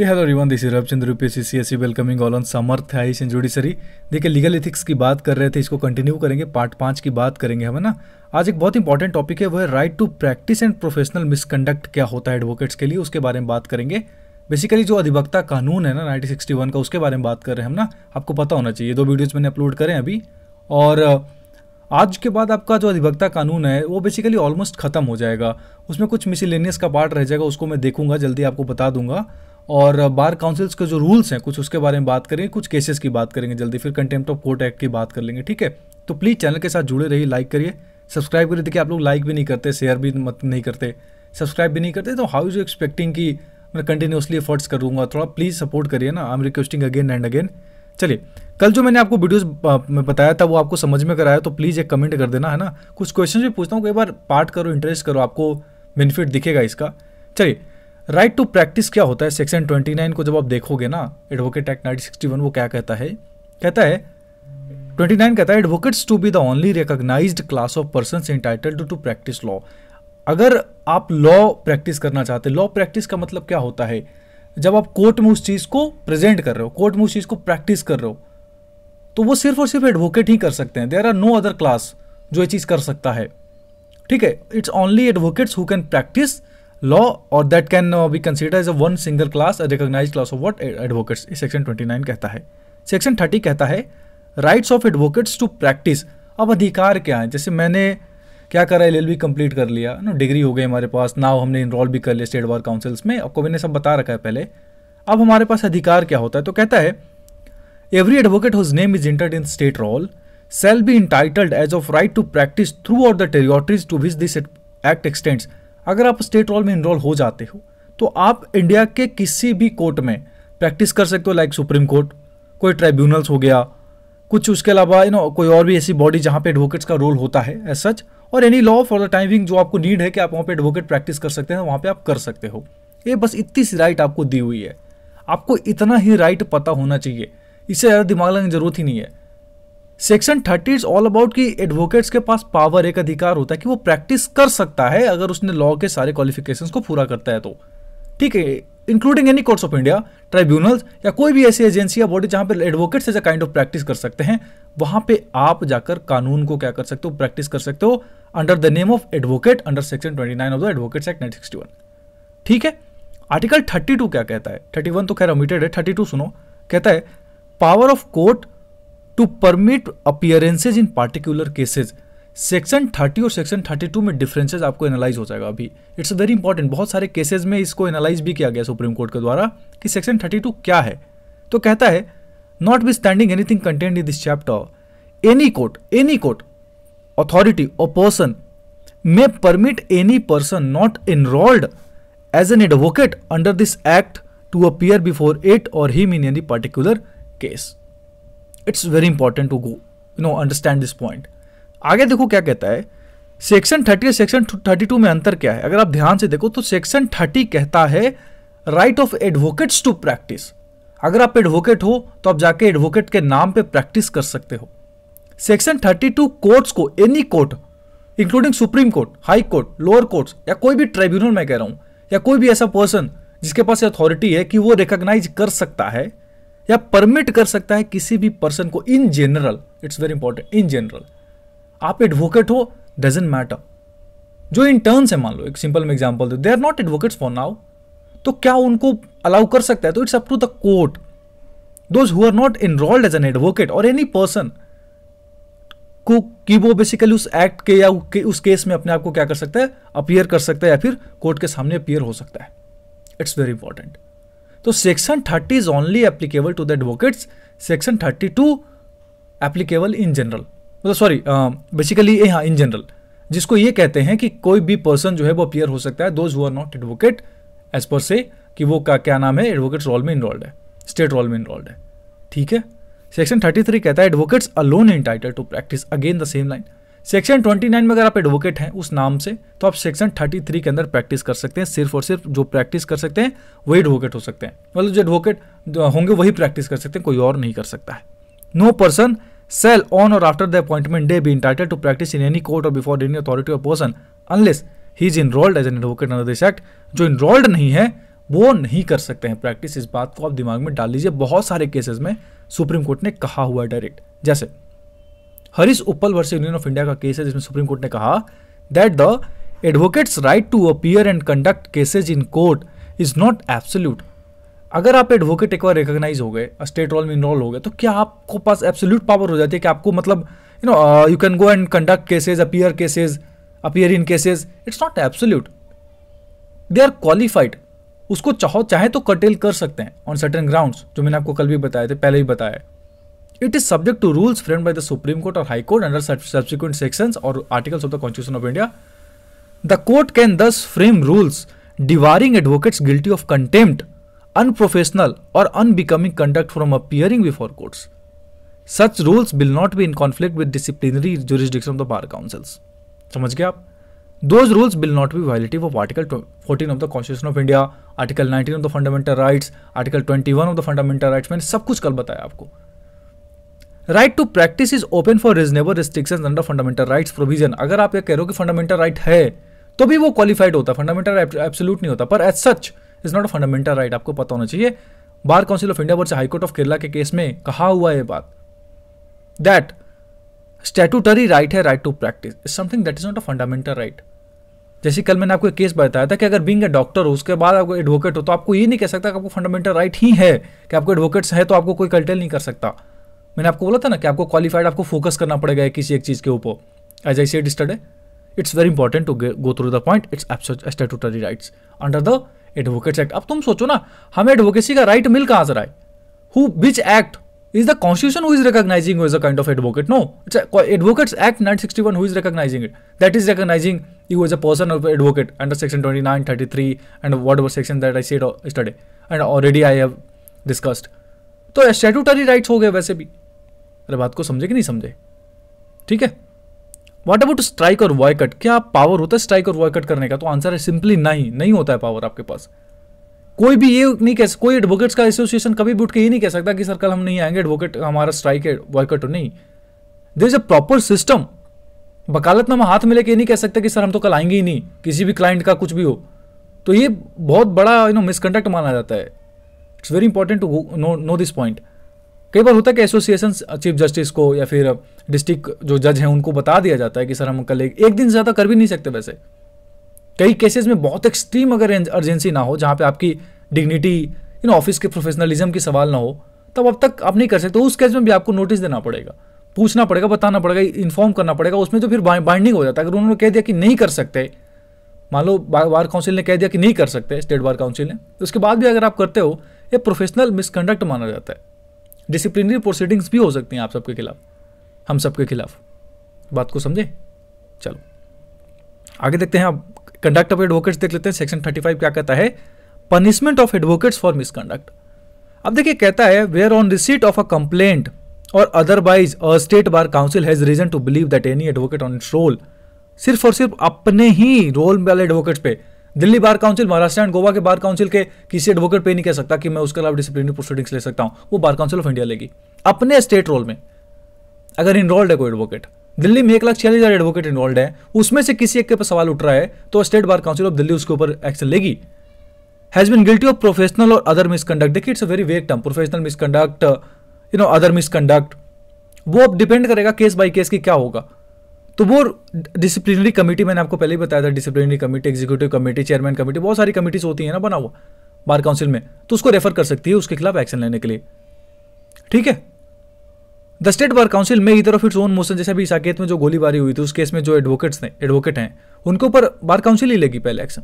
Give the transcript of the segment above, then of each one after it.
ये हेलो रिवन this is Ravchandra UPSC C S welcoming all on Samarth है इस जुडिशरी देखिए लीगल एथिक्स की बात कर रहे थे इसको कंटिन्यू करेंगे पार्ट पाँच की बात करेंगे हम है ना आज एक बहुत इंपॉर्टेंट टॉपिक है है right to practice and professional misconduct क्या होता है एडवोकेट्स के लिए उसके बारे में बात करेंगे बेसिकली जो अधिवक्ता कानून है ना नाइनटीन का उसके बारे में बात कर रहे हैं हम ना आपको पता होना चाहिए दो वीडियोज़ मैंने अपलोड करें अभी और आज के बाद आपका जो अधिवक्ता कानून है वो बेसिकली ऑलमोस्ट ख़त्म हो जाएगा उसमें कुछ मिसिलेनियस का पार्ट रह जाएगा उसको मैं देखूंगा जल्दी आपको बता दूंगा और बार काउंसिल्स के जो रूल्स हैं कुछ उसके बारे में बात करेंगे कुछ केसेस की बात करेंगे जल्दी फिर कंटेम्प्ट ऑफ कोर्ट एक्ट की बात कर लेंगे ठीक है तो प्लीज़ चैनल के साथ जुड़े रहिए लाइक करिए सब्सक्राइब करिए देखिए आप लोग लाइक भी नहीं करते शेयर भी मत नहीं करते सब्सक्राइब भी नहीं करते तो हाउ इज़ यू एक्सपेक्टिंग कि मैं कंटिन्यूसली एफर्ट्स करूँगा थोड़ा प्लीज़ सपोर्ट करिए ना I am requesting again and again चलिए कल जो मैंने आपको वीडियोस में बताया था वो आपको समझ में कराया तो प्लीज़ एक कमेंट कर देना है ना कुछ क्वेश्चन भी पूछता हूँ कई बार पार्ट करो इंटरेस्ट करो आपको बेनिफिट दिखेगा इसका चलिए राइट टू प्रैक्टिस क्या होता है सेक्शन 29 को जब आप देखोगे ना एडवोकेट एक्ट 1961 वो क्या कहता है कहता है 29 कहता है advocates to be the only recognized class of person entitled to practice law अगर आप लॉ प्रैक्टिस करना चाहते लॉ प्रैक्टिस का मतलब क्या होता है जब आप कोर्ट में उस चीज़ को प्रेजेंट कर रहे हो कोर्ट में उस चीज़ को प्रैक्टिस कर रहे हो तो वो सिर्फ और सिर्फ एडवोकेट ही कर सकते हैं there are no other class जो ये चीज़ कर सकता है ठीक है it's only advocates who can practice law or that can uh, be considered as a one single class a recognized class of what advocates section 29 कहता है सेक्शन 30 कहता है rights of advocates to practice अब अधिकार क्या है जैसे मैंने क्या करा एल एल बी कम्प्लीट कर लिया ना डिग्री हो गई हमारे पास ना हमने इनरोल भी कर लिया स्टेट बार काउंसिल्स में आपको मैंने सब बता रखा है पहले अब हमारे पास अधिकार क्या होता है तो कहता है every advocate whose name is entered in state roll shall be entitled as of right to practice throughout the territories to which this act extends अगर आप स्टेट रॉल में इनरोल हो जाते हो तो आप इंडिया के किसी भी कोर्ट में प्रैक्टिस कर सकते हो लाइक सुप्रीम कोर्ट कोई ट्राइब्यूनल्स हो गया कुछ उसके अलावा यू नो कोई और भी ऐसी बॉडी जहाँ पे एडवोकेट्स का रोल होता है एज सच और any law for the timing जो आपको नीड है कि आप वहाँ पे एडवोकेट प्रैक्टिस कर सकते हैं वहाँ पे आप कर सकते हो ये बस इतनी सी राइट आपको दी हुई है आपको इतना ही राइट पता होना चाहिए इससे ज़्यादा दिमाग लगाने की जरूरत ही नहीं है section thirty is all about कि एडवोकेट्स के पास पावर एक अधिकार होता है कि वो प्रैक्टिस कर सकता है अगर उसने लॉ के सारे क्वालिफिकेशन को पूरा करता है तो ठीक है including any courts of India tribunals या कोई भी ऐसी एजेंसी या बॉडी जहां पर advocates as a kind of practice कर सकते हैं वहां पे आप जाकर कानून को क्या कर सकते हो प्रैक्टिस कर सकते हो under the name of advocate under section twenty nine of the advocates act nine sixty one ठीक है आर्टिकल थर्टी टू क्या कहता है थर्टी वन तो खैर ओमिटेड है थर्टी टू सुनो कहता है power of court to permit appearances in particular cases section 30 और सेक्शन 32 में डिफरेंसेज आपको एनालाइज हो जाएगा अभी इट्स वेरी इंपॉर्टेंट बहुत सारे केसेज में इसको एनालाइज भी किया गया सुप्रीम कोर्ट के द्वारा कि सेक्शन 32 क्या है तो कहता है not be standing anything content in this chapter any court any court authority और person may permit any person not enrolled as an advocate under this act to appear before it और him in any particular case it's very important to go you know understand this point आगे देखो क्या कहता है section thirty और section thirty two में अंतर क्या है अगर आप ध्यान से देखो तो सेक्शन थर्टी कहता है right of advocates to practice अगर आप एडवोकेट हो तो आप जाके एडवोकेट के नाम पे प्रैक्टिस कर सकते हो सेक्शन 32 कोर्ट्स को any court including supreme court high court lower courts या कोई भी ट्रिब्यूनल मैं कह रहा हूं या कोई भी ऐसा पर्सन जिसके पास अथॉरिटी है कि वो रिकॉग्नाइज कर सकता है या परमिट कर सकता है किसी भी पर्सन को in general it's very important in general आप एडवोकेट हो डजेंट मैटर जो इंटर्न्स है मान लो एक सिंपल में एग्जाम्पल दो they are not advocates for now तो क्या उनको अलाउ कर सकता है तो it's up to the court those who are not enrolled as an advocate और एनी पर्सन को कि वो बेसिकली उस एक्ट के या उस केस में अपने आप को क्या कर सकता है अपियर कर सकता है या फिर कोर्ट के सामने अपियर हो सकता है इट्स वेरी इंपॉर्टेंट तो section thirty is only applicable to the advocates section thirty two applicable in general मतलब सॉरी बेसिकली ये हाँ इन जनरल जिसको ये कहते हैं कि कोई भी पर्सन जो है वो अपियर हो सकता है those who are not advocate as per se कि वो का क्या नाम है एडवोकेट्स रोल में इन्वॉल्व है स्टेट रोल में इन्वॉल्व है ठीक है सेक्शन थर्टी थ्री कहता है advocates alone entitle to practice again the same line section 29 में अगर आप एडवोकेट हैं उस नाम से तो आप सेक्शन 33 के अंदर प्रैक्टिस कर सकते हैं सिर्फ और सिर्फ जो प्रैक्टिस कर सकते हैं वही एडवोकेट हो सकते हैं मतलब जो एडवोकेट होंगे वही प्रैक्टिस कर सकते हैं कोई और नहीं कर सकता है no person shall on or after the appointment day be entitled to practice in any court or before any authority और person unless he is enrolled as an advocate under this act जो enrolled नहीं है वो नहीं कर सकते हैं practice इस बात को आप दिमाग में डाल लीजिए बहुत सारे केसेस में सुप्रीम कोर्ट ने कहा हुआ डायरेक्ट जैसे Harish Uppal versus union of India का केस है जिसमें सुप्रीम कोर्ट ने कहा that the advocates right to appear and conduct cases in court is not absolute अगर आप एडवोकेट एक बार रिकोगनाइज हो गए स्टेट रोल में इनरोल हो गए तो क्या आपको पास एब्सोल्यूट पावर हो जाती है कि आपको मतलब you know you can go and conduct cases appear cases appear in cases it's not absolute they are qualified उसको चाहो चाहे तो कटेल कर सकते हैं ऑन सर्टन ग्राउंड जो मैंने आपको कल भी बताए थे पहले ही बताया It is subject to rules framed by the Supreme Court or High Court under subsequent sections or articles of the Constitution of India. The court can thus frame rules debarring advocates guilty of contempt, unprofessional or unbecoming conduct from appearing before courts. Such rules will not be in conflict with disciplinary jurisdiction of the bar councils. समझ those rules will not be violative of article 14 of the constitution of india article 19 of the fundamental rights article 21 of the fundamental rights I have कुछ कल right to practice is open for reasonable restriction under fundamental rights provision अगर आप ये कह रहे हो कि fundamental right right है तो भी वो क्वालिफाइड होता है फंडामेंटल एब्सोल्यूट नहीं होता पर as such is not a fundamental right आपको पता होना चाहिए bar council of India versus high court of Kerala के केस में कहा हुआ ये बात दैट स्टेटूटरी राइट है right to practice is something that is not a fundamental right जैसे कल मैंने आपको एक केस बताया था कि अगर बींग ए डॉक्टर हो उसके बाद आपको एडवोकेट हो तो आपको ये नहीं कह सकता कि आपको फंडामेंटल राइट ही है कि आपको एडवोकेट्स है तो आपको कोई कल्टेल नहीं कर सकता मैंने आपको बोला था ना कि आपको क्वालिफाइड आपको फोकस करना पड़ेगा किसी एक चीज़ के ऊपर as I said yesterday it's very important to go through the point it's statutory rights under the advocates act अब तुम सोचो ना हमें एडवोकेसी का राइट मिल कहाँ से रहा है is the constitution who is recognizing as a kind of advocate no it's advocates act nine sixty one who is recognizing it that is recognizing you as a person of advocate under section twenty nine thirty three and what section that I said yesterday and already I have discussed तो statutory right हो गए वैसे भी अरे बात को समझे कि नहीं समझे ठीक है वॉट अबाउट स्ट्राइक और वॉयकट क्या पावर होता है स्ट्राइक और वॉयकट करने का तो आंसर है सिंपली नहीं नहीं होता है पावर आपके पास कोई भी ये नहीं कह सकता कोई एडवोकेट्स का एसोसिएशन कभी भी उठ के ये नहीं कह सकता कि सर कल हम नहीं आएंगे एडवोकेट हमारा स्ट्राइक है वॉयकट नहीं there is a proper system हम हाथ में लेके ये नहीं कह सकते कि सर हम तो कल आएंगे ही नहीं किसी भी क्लाइंट का कुछ भी हो तो ये बहुत बड़ा यू नो मिसकंडक्ट माना जाता है it's very important to know no this point कई बार होता है कि एसोसिएशन चीफ जस्टिस को या फिर डिस्ट्रिक्ट uh, जो जज हैं उनको बता दिया जाता है कि सर हम कल एक, एक दिन ज़्यादा कर भी नहीं सकते वैसे कई केसेस में बहुत एक्सट्रीम अगर अर्जेंसी ना हो जहाँ पे आपकी डिग्निटी यू नो ऑफिस के प्रोफेशनलिज्म की सवाल ना हो तब अब तक आप नहीं कर सकते तो उस केस में भी आपको नोटिस देना पड़ेगा पूछना पड़ेगा बताना पड़ेगा इन्फॉर्म करना पड़ेगा उसमें तो फिर बाइंडिंग हो जाता है अगर उन्होंने कह दिया कि नहीं कर सकते मान लो बार काउंसिल ने कह दिया कि नहीं कर सकते स्टेट बार काउंसिल ने तो उसके बाद भी अगर आप करते हो यह प्रोफेशनल मिसकंडक्ट माना जाता है डिसिप्लिनरी प्रोसीडिंग्स भी हो सकती हैं आप सबके खिलाफ हम सबके खिलाफ बात को समझे चलो आगे देखते हैं आप कंडक्ट ऑफ एडवोकेट्स देख लेते हैं सेक्शन थर्टी फाइव क्या कहता है punishment of advocates for misconduct अब देखिए कहता है where on receipt of a complaint or otherwise a state bar council has reason to believe that any advocate on its roll सिर्फ और सिर्फ अपने ही रोल वाले एडवोकेट्स पे Delhi bar council Maharashtra and Goa के बार काउंसिल के किसी एडवोकेट पे नहीं कह सकता कि मैं उसके खिलाफ डिसिप्लिनरी प्रोसीडिंग्स ले सकता हूं वो बार काउंसिल ऑफ इंडिया लेगी अपने स्टेट रोल में अगर इनरोल्ड है कोई एडवोकेट दिल्ली में एक लाख छियालीस हज़ार एडवोकेट इन्वॉल्व है उसमें से किसी एक के पर सवाल उठ रहा है तो state bar council of Delhi उसके ऊपर एक्शन लेगी has been guilty of professional or other misconduct देखिए it's a very vague term professional misconduct you know other misconduct वो अब डिपेंड करेगा केस बाई केस की क्या होगा तो वो डिसिप्लिनरी कमेटी मैंने आपको पहले ही बताया था disciplinary committee executive committee chairman committee बहुत सारी कमेटीज होती है ना बना हुआ बार काउंसिल में तो उसको रेफर कर सकती है उसके खिलाफ एक्शन लेने के लिए ठीक है द स्टेट बार काउंसिल में either of its own motion जैसे अभी साकेत में जो गोलीबारी हुई थी उस केस में जो एडवोकेट्स ने एडवोकेट हैं उनके ऊपर बार काउंसिल ही लेगी पहले action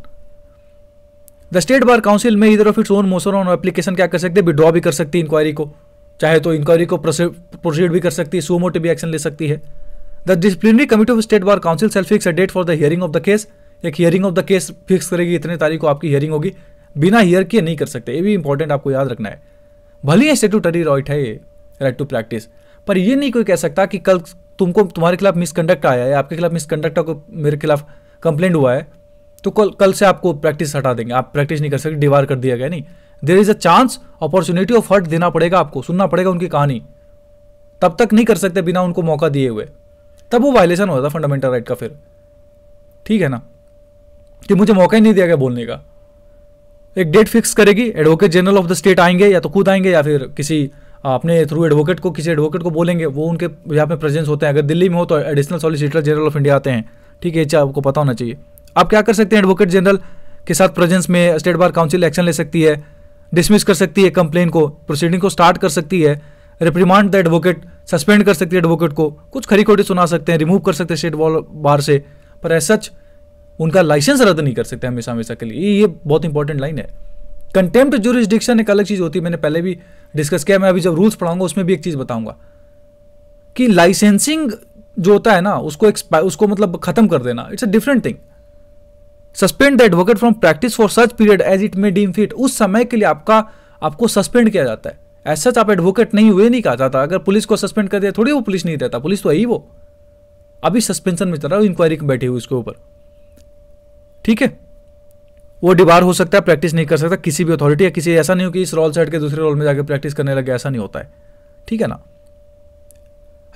the state bar council में either of its own motion on application क्या कर सकते हैं विड्रॉ भी कर सकती है इंक्वायरी को चाहे तो इंक्वायरी को प्रोसीड भी कर सकती है सोमोट भी एक्शन ले सकती है the disciplinary committee of state bar council shall fix a date for the hearing of the case एक hearing of the case fix करेगी इतने तारीख को आपकी हियरिंग होगी बिना हियर किए नहीं कर सकते ये भी इंपॉर्टेंट आपको याद रखना है भले ही स्टेटूटरी राइट है ये राइट टू प्रैक्टिस पर ये नहीं कोई कह सकता कि कल तुमको तुम्हारे खिलाफ मिसकंडक्ट आया है आपके खिलाफ मिसकंडक्ट को मेरे खिलाफ कंप्लेंट हुआ है तो कल कल से आपको प्रैक्टिस हटा देंगे आप प्रैक्टिस नहीं कर सकते डिवार कर दिया गया नहीं there is a chance opportunity of heard देना पड़ेगा आपको सुनना पड़ेगा उनकी कहानी तब तक नहीं कर सकते बिना उनको मौका दिए हुए तब वो वायलेशन हो जाता फंडामेंटल राइट का फिर ठीक है ना कि मुझे मौका ही नहीं दिया गया बोलने का एक डेट फिक्स करेगी advocate general of the state आएंगे या तो खुद आएंगे या फिर किसी अपने थ्रू एडवोकेट को किसी एडवोकेट को बोलेंगे वो उनके यहाँ पे प्रेजेंस होते हैं अगर दिल्ली में हो तो additional solicitor general of India आते हैं ठीक है ये आपको पता होना चाहिए आप क्या कर सकते हैं एडवोकेट जनरल के साथ प्रेजेंस में स्टेट बार काउंसिल एक्शन ले सकती है डिसमिस कर सकती है कंप्लेन को प्रोसीडिंग को स्टार्ट कर सकती है रिप्रीमांड द एडवोकेट सस्पेंड कर सकती है एडवोकेट को कुछ खरी खोटी सुना सकते हैं रिमूव कर सकते हैं स्टेट बार से पर एज सच उनका लाइसेंस रद्द नहीं कर सकते हमेशा हमेशा के लिए ये बहुत इंपॉर्टेंट लाइन है कंटेम्प्ट जुरिस्डिक्शन एक अलग चीज़ होती है मैंने पहले भी डिस्कस किया मैं अभी जब रूल्स पढ़ाऊंगा उसमें भी एक चीज़ बताऊंगा कि लाइसेंसिंग जो होता है ना उसको उसको मतलब खत्म कर देना it's a different thing suspend the advocate from practice for such period as it may deem fit उस समय के लिए आपका आपको सस्पेंड किया जाता है एज सच तो आप एडवोकेट नहीं हुए नहीं कहा जाता अगर पुलिस को सस्पेंड कर दिया थोड़ी वो पुलिस नहीं रहता पुलिस तो है ही वो अभी सस्पेंशन में चल रहा है इंक्वायरी में बैठी हुई उसके ऊपर ठीक है वो डिबार हो सकता है प्रैक्टिस नहीं कर सकता किसी भी अथॉरिटी या किसी ऐसा नहीं हो कि इस रोल साइड के दूसरे रोल में जाकर प्रैक्टिस करने लगे ऐसा नहीं होता है ठीक है ना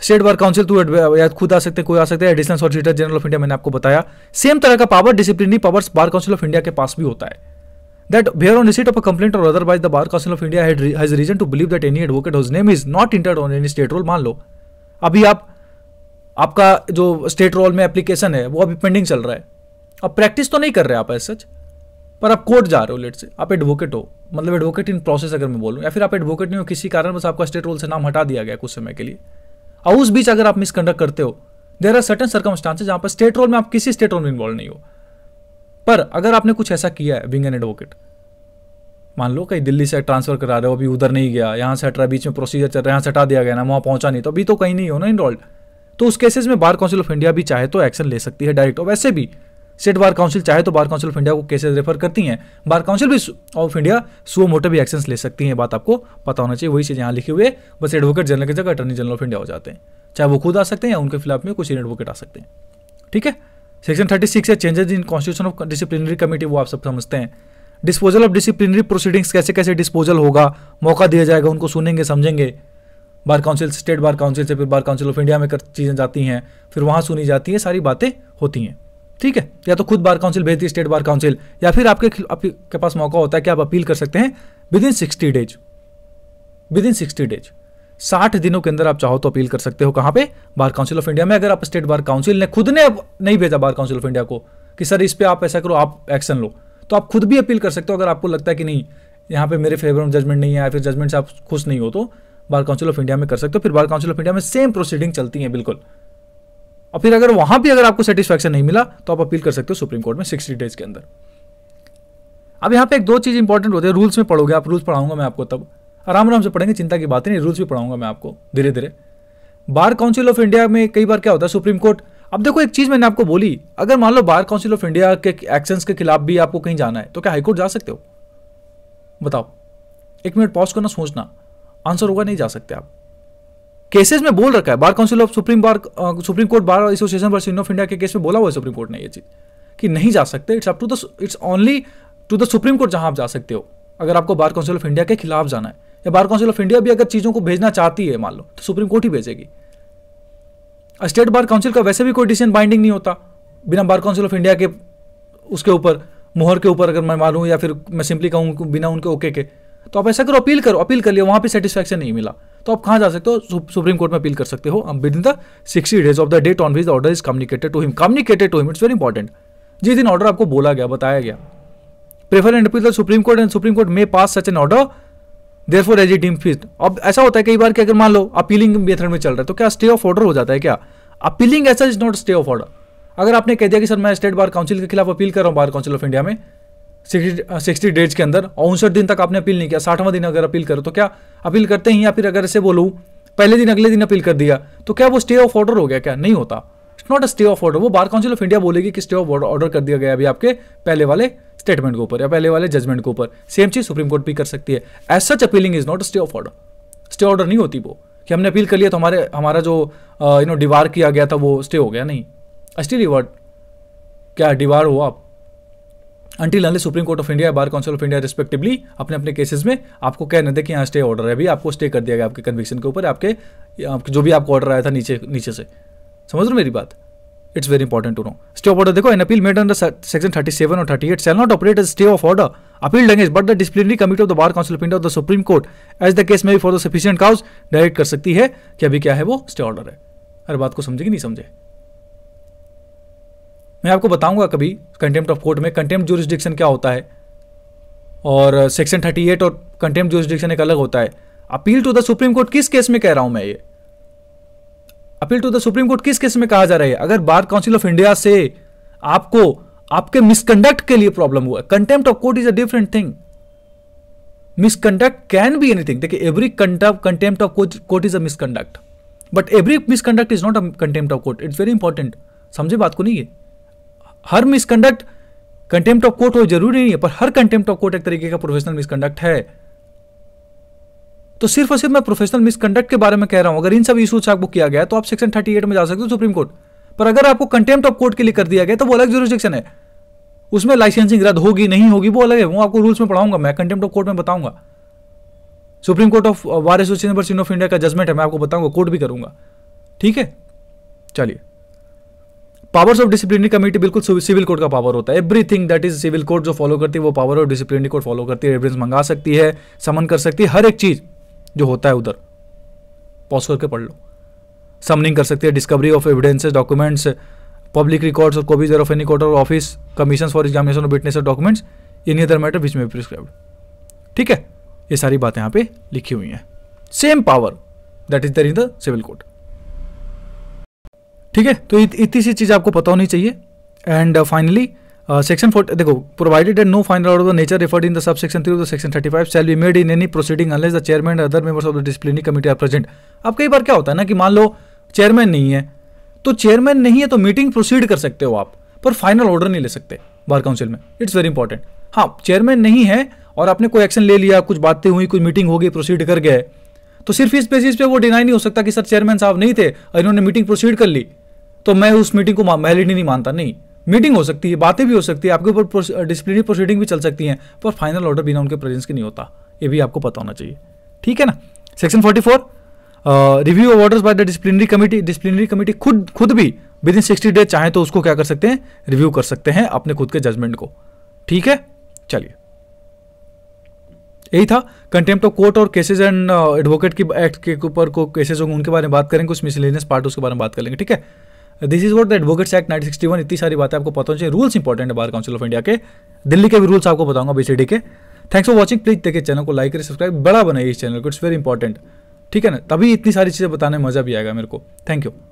स्टेट बार काउंसिल तू या खुद आ सकते हैं कोई आ सकते हैं additional solicitor general of India मैंने आपको बताया सेम तरह का power disciplinary powers bar council of India के पास भी होता है that where on receipt of a complaint or otherwise the Bar Council of India had, has reason to believe that any advocate whose name is not entered on any state roll मान लो अभी आप आपका जो state roll में application है वो अभी pending चल रहा है अब प्रैक्टिस तो नहीं कर रहे आप एज पर आप कोर्ट जा रहे हो लेट से आप एडवोकेट हो मतलब एडवोकेट इन प्रोसेस अगर मैं बोलूँ या फिर आप एडवोकेट नहीं हो किसी कारण बस आपका स्टेट रोल से नाम हटा दिया गया कुछ समय के लिए और उस बीच अगर आप मिसकंडक्ट करते हो देर आर सर्टन सर्कमस्टांसेज जहाँ पर स्टेट रोल में आप किसी स्टेट रोल में इन्वॉल्व नहीं हो पर अगर आपने कुछ ऐसा किया है विंग एन एडवोकेट मान लो कहीं दिल्ली से ट्रांसफर करा रहे हो अभी उधर नहीं गया यहाँ से हट रहा बीच में प्रोसीजर चल रहा है यहाँ से हटा दिया गया ना वहाँ पहुँचा नहीं तो अभी तो कहीं नहीं हो ना इनरोल्ड तो उस केसेस में बार काउंसिल ऑफ इंडिया भी चाहे तो एक्शन ले सकती है डायरेक्ट और वैसे भी स्टेट बार काउंसिल चाहे तो बार काउंसिल ऑफ इंडिया को केसेस रेफर करती हैं बार काउंसिल भी ऑफ इंडिया सुओ मोटे भी एक्शन ले सकती हैं बात आपको पता होना चाहिए वही चीज़ यहाँ लिखे हुए बस एडवोकेट जनरल की जगह अटर्नी जनरल ऑफ इंडिया हो जाते हैं चाहे वो खुद आ सकते हैं या उनके खिलाफ में कुछ एडवोकेट आ सकते हैं ठीक है सेक्शन थर्टी सिक्स है changes in constitution of disciplinary committee वो आप सब समझते हैं डिस्पोजल ऑफ डिसिप्लिनरी प्रोसीडिंग्स कैसे कैसे डिस्पोजल होगा मौका दिया जाएगा उनको सुनेंगे समझेंगे bar council state bar council से फिर बार काउंसिल ऑफ इंडिया में कर चीज़ें जाती हैं फिर वहाँ सुनी जाती हैं सारी बातें होती हैं ठीक है या तो खुद बार काउंसिल भेजती है स्टेट बार काउंसिल या फिर आपके आपके पास मौका होता है कि आप अपील कर सकते हैं within sixty days within sixty days साठ दिनों के अंदर आप चाहो तो अपील कर सकते हो कहां पे बार काउंसिल ऑफ इंडिया में अगर आप स्टेट बार काउंसिल ने खुद ने नहीं भेजा बार काउंसिल ऑफ इंडिया को कि सर इस पर आप ऐसा करो आप एक्शन लो तो आप खुद भी अपील कर सकते हो अगर आपको लगता है कि नहीं यहां पे मेरे फेवर में जजमेंट नहीं है या फिर जजमेंट से आप खुश नहीं हो तो बार काउंसिल ऑफ इंडिया में कर सकते हो फिर बार काउंसिल ऑफ इंडिया में सेम प्रोसीडिंग चलती है बिल्कुल और फिर अगर वहां भी अगर आपको सेटिस्फैक्शन नहीं मिला तो आप अपील कर सकते हो सुप्रीम कोर्ट में सिक्सटी डेज के अंदर अब यहां पे एक दो चीज़ इंपॉर्टेंट होती है रूल्स में पढ़ोगे आप रूल्स पढ़ाऊंगा मैं आपको तब आराम आराम से पढ़ेंगे चिंता की बात नहीं रूल्स भी पढ़ाऊंगा मैं आपको धीरे धीरे बार काउंसिल ऑफ इंडिया में कई बार क्या होता है सुप्रीम कोर्ट अब देखो एक चीज़ मैंने आपको बोली अगर मान लो बार काउंसिल ऑफ इंडिया के एक्शंस के खिलाफ भी आपको कहीं जाना है तो क्या हाईकोर्ट जा सकते हो बताओ एक मिनट पॉज करना सोचना आंसर होगा नहीं जा सकते आप केसेस में बोल रखा है bar council of supreme bar supreme court bar association versus of India के केस में बोला हुआ है सुप्रीम कोर्ट ने ये चीज़ कि नहीं जा सकते it's up to the it's only to the supreme court जहां आप जा सकते हो अगर आपको बार काउंसिल ऑफ इंडिया के खिलाफ जाना है या बार काउंसिल ऑफ इंडिया भी अगर चीज़ों को भेजना चाहती है मान लो तो सुप्रीम कोर्ट ही भेजेगी स्टेट बार काउंसिल का वैसे भी कोई डिसीजन बाइंडिंग नहीं होता बिना बार काउंसिल ऑफ इंडिया के उसके ऊपर मोहर के ऊपर अगर मैं मानूँ या फिर मैं सिंपली कहूँ बिना उनके ओके के तो आप ऐसा करो अपील करो अपील कर लिया वहाँ पर सेटिस्फैक्शन नहीं मिला तो आप कहाँ जा सकते हो सुप्रीम कोर्ट में अपील कर सकते हो within the sixty days of the date on which the order is communicated to him communicated to him it's very important जिस दिन ऑर्डर आपको बोला गया बताया गया prefer and appeal the supreme court and supreme court में pass such an order there for as it deem fit अब ऐसा होता है कई बार कि अगर मान लो अपीलिंग मेथड में चल रहा है तो क्या स्टे ऑफ ऑर्डर हो जाता है क्या अपीलिंग ऐसा is not stay of order अगर आपने कह दिया कि सर मैं स्टेट बार काउंसिल के खिलाफ अपील कर रहा हूँ बार काउंसिल ऑफ इंडिया में सिक्सटी डेज uh, के अंदर और उनसठ दिन तक आपने अपील नहीं किया साठवां दिन अगर अपील करो तो क्या अपील करते ही या फिर अगर ऐसे बोलूँ पहले दिन अगले दिन अपील कर दिया तो क्या वो स्टे ऑफ ऑर्डर हो गया क्या नहीं होता not a stay of order वो बार काउंसिल ऑफ इंडिया बोलेगी कि स्टे ऑफ ऑर्डर कर दिया गया अभी आपके पहले वाले स्टेटमेंट के ऊपर या पहले वाले जजमेंट के ऊपर सेम चीज सुप्रीम कोर्ट भी कर सकती है as such appealing is not stay of order stay order नहीं होती वो कि हमने अपील कर लिया तो हमारे हमारा जो यू नो डिवार किया गया था वो स्टे हो गया नहीं स्टिल रिवर्ड क्या डिवार हो आप until unless supreme court of India bar council of India respectively अपने अपने केसेस में आपको कह नहीं दे कि यहाँ स्टे ऑर्डर है अभी आपको स्टे कर दिया गया आपके कन्विक्शन के ऊपर आपके जो भी आपको ऑर्डर आया था नीचे नीचे से समझ रहे मेरी बात it's very important to know stay of order देखो an appeal made under section seven or eight shall not operate as stay of order appeal लेंगे but the disciplinary committee of the bar council of India of the supreme court as the case में for the sufficient cause direct कर सकती है कि अभी क्या है वो स्टे ऑर्डर है अरे बात को समझे कि नहीं समझे मैं आपको बताऊंगा कभी कंटेम्प्ट ऑफ कोर्ट में कंटेम्प्ट जोरिस्डिक्शन क्या होता है और सेक्शन थर्टी एट और कंटेम्प्ट जोरिस्डिक्शन एक अलग होता है appeal to the supreme court किस केस में कह रहा हूं मैं ये appeal to the supreme court किस केस में कहा जा रहा है अगर बार काउंसिल ऑफ इंडिया से आपको आपके मिसकंडक्ट के लिए प्रॉब्लम हुआ contempt of court is a different thing misconduct can be anything देखिए every contempt of court is a misconduct but every misconduct is not a contempt of court it's very important समझे बात को नहीं है हर misconduct contempt of court हो जरूरी नहीं है पर हर कंटेम्प्ट ऑफ कोर्ट एक तरीके का प्रोफेशनल मिसकंडक्ट है तो सिर्फ और सिर्फ मैं प्रोफेशनल मिसकंडक्ट के बारे में कह रहा हूं अगर इन सब इशू से आपको किया गया तो आप सेक्शन थर्टी में जा सकते हो सुप्रीम कोर्ट पर अगर आपको कंटेम्प्ट ऑफ कोर्ट के लिए कर दिया गया तो वो अलग जुरिस्डिक्शन है उसमें लाइसेंसिंग रद्द होगी नहीं होगी वो अलग है वो आपको रूल्स में पढ़ाऊंगा मैं कंटेम्प्ट ऑफ कोर्ट में बताऊंगा supreme court of bar association versus of India का जजमेंट है मैं आपको बताऊंगा कोर्ट भी करूंगा ठीक है चलिए पावर्स ऑफ डिसिप्लिनरी कमेटी बिल्कुल सिविल कोर्ट का पावर होता है everything that is civil court जो फॉलो करती है वो power of disciplinary court follow करती है रेफरेंस मंगा सकती है समन कर सकती है हर एक चीज़ जो होता है उधर पॉज करके पढ़ लो समनिंग कर सकते हैं discovery of evidences documents public records or copies of any court or office commission for examination of witness documents in other matter which may prescribe ठीक है ये सारी बातें यहाँ पे लिखी हुई हैं same power that is there in the civil court ठीक है तो इतनी सी चीज़ आपको पता होनी चाहिए and finally uh, section uh, forty देखो provided and no final order of the nature referred in the sub section three of the section thirty five shall be made in any proceeding unless the chairman other members of the disciplinary committee are present अब कई बार क्या होता है ना कि मान लो chairman नहीं है तो चेयरमैन नहीं है तो मीटिंग प्रोसीड कर सकते हो आप पर फाइनल ऑर्डर नहीं ले सकते बार काउंसिल में इट्स वेरी इंपॉर्टेंट हाँ चेयरमैन नहीं है और आपने कोई एक्शन ले लिया कुछ बातें हुई कुछ मीटिंग हो गई प्रोसीड कर गए तो सिर्फ इस बेसिस पे वो डिनाई नहीं हो सकता कि सर चेयरमैन साहब नहीं थे और इन्होंने मीटिंग प्रोसीड कर ली तो मैं उस मीटिंग को वैलिड नहीं मानता नहीं मीटिंग हो सकती है बातें भी हो सकती है आपके ऊपर डिसिप्लिनरी प्रोसीडिंग भी चल सकती हैं पर फाइनल ऑर्डर बिना उनके प्रेजेंस के नहीं होता ये भी आपको पता होना चाहिए ठीक है ना section 44 review of orders by the disciplinary committee disciplinary committee खुद खुद भी विद इन सिक्सटी डेज चाहे तो उसको क्या कर सकते हैं रिव्यू कर सकते हैं अपने खुद के जजमेंट को ठीक है चलिए यही था कंटेम्प्ट ऑफ कोर्ट और केसेज एंड एडवोकेट की एक्ट के ऊपर को केसेज होंगे उनके बारे में बात करेंगे कुछ मिसलेनियस पार्ट उसके बारे में बात कर लेंगे ठीक है this is what the advocates act nine sixty one इतनी सारी बातें आपको पता होनी चाहिए रूल्स इंपॉर्टेंट है बार काउंसिल ऑफ इंडिया के दिल्ली के भी रूल्स आपको बताऊंगा बीसीडी के थैंक्स फॉर वॉचिंग प्लीज देखिए चैनल को लाइक करें सब्सक्राइब बड़ा बनाइए इस चैनल को इट्स वेरी इंपॉर्टेंट ठीक है ना तभी इतनी सारी चीज़ें बताने में मज़ा भी आएगा मेरे को थैंक यू